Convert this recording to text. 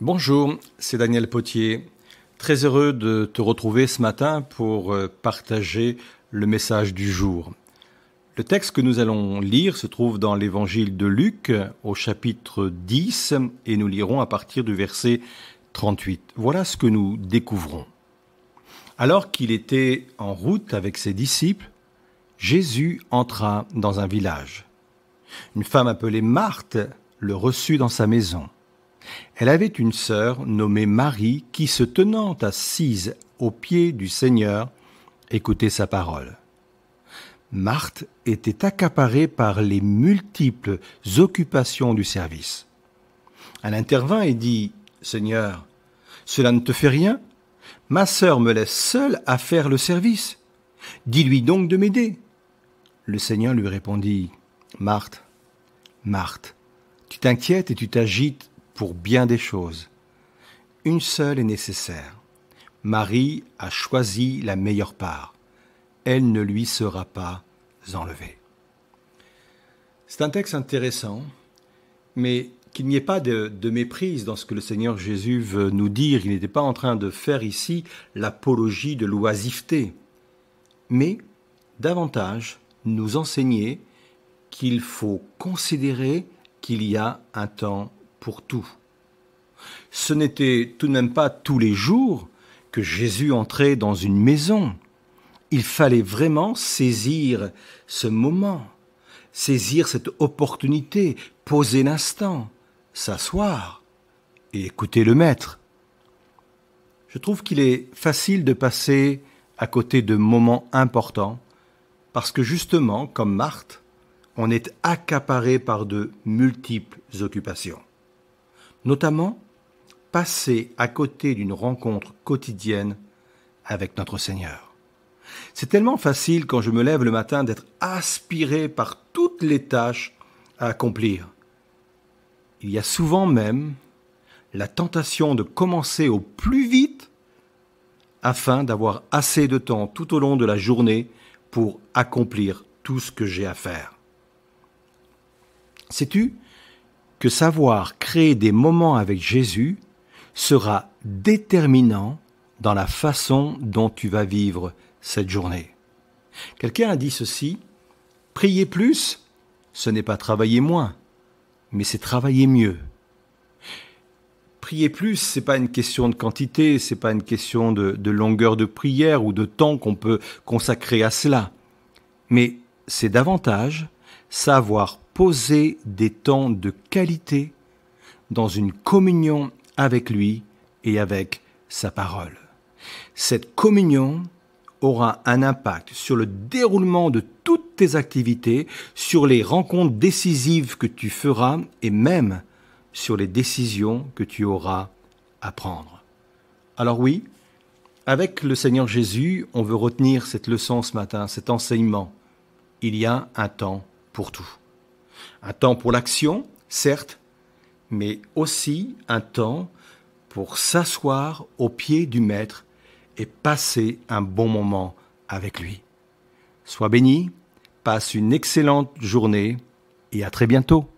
Bonjour, c'est Daniel Potier. Très heureux de te retrouver ce matin pour euh, partager le message du jour. Le texte que nous allons lire se trouve dans l'évangile de Luc au chapitre 10 et nous lirons à partir du verset 38. Voilà ce que nous découvrons. Alors qu'il était en route avec ses disciples, Jésus entra dans un village. Une femme appelée Marthe le reçut dans sa maison. Elle avait une sœur nommée Marie qui, se tenant assise aux pieds du Seigneur, écoutait sa parole. Marthe était accaparée par les multiples occupations du service. Elle intervint et dit Seigneur, cela ne te fait rien Ma sœur me laisse seule à faire le service. Dis-lui donc de m'aider. Le Seigneur lui répondit Marthe, Marthe, tu t'inquiètes et tu t'agites pour bien des choses. Une seule est nécessaire. Marie a choisi la meilleure part. Elle ne lui sera pas enlevée. C'est un texte intéressant, mais qu'il n'y ait pas de, de, méprise dans ce que le Seigneur Jésus veut nous dire. Il n'était pas en train de faire ici l'apologie de l'oisiveté, mais davantage nous enseigner qu'il faut considérer qu'il y a un temps tout. Ce n'était tout de même pas tous les jours que Jésus entrait dans une maison. Il fallait vraiment saisir ce moment, saisir cette opportunité, poser l'instant, s'asseoir et écouter le Maître. Je trouve qu'il est facile de passer à côté de moments importants parce que justement, comme Marthe, on est accaparé par de multiples occupations notamment passer à côté d'une rencontre quotidienne avec notre Seigneur. C'est tellement facile quand je me lève le matin d'être aspiré par toutes les tâches à accomplir. Il y a souvent même la tentation de commencer au plus vite afin d'avoir assez de temps tout au long de la journée pour accomplir tout ce que j'ai à faire. Sais-tu que savoir créer des moments avec Jésus sera déterminant dans la façon dont tu vas vivre cette journée. Quelqu'un a dit ceci, prier plus, ce n'est pas travailler moins, mais c'est travailler mieux. Prier plus, n'est pas une question de quantité, ce n'est pas une question de longueur de prière ou de temps qu'on peut consacrer à cela, mais c'est davantage savoir poser des temps de qualité dans une communion avec lui et avec sa parole. Cette communion aura un impact sur le déroulement de toutes tes activités, sur les rencontres décisives que tu feras et même sur les décisions que tu auras à prendre. Alors oui, avec le Seigneur Jésus, on veut retenir cette leçon ce matin, cet enseignement. Il y a un temps pour tout. Un temps pour l'action, certes, mais aussi un temps pour s'asseoir aux pieds du Maître et passer un bon moment avec lui. Sois béni, passe une excellente journée et à très bientôt.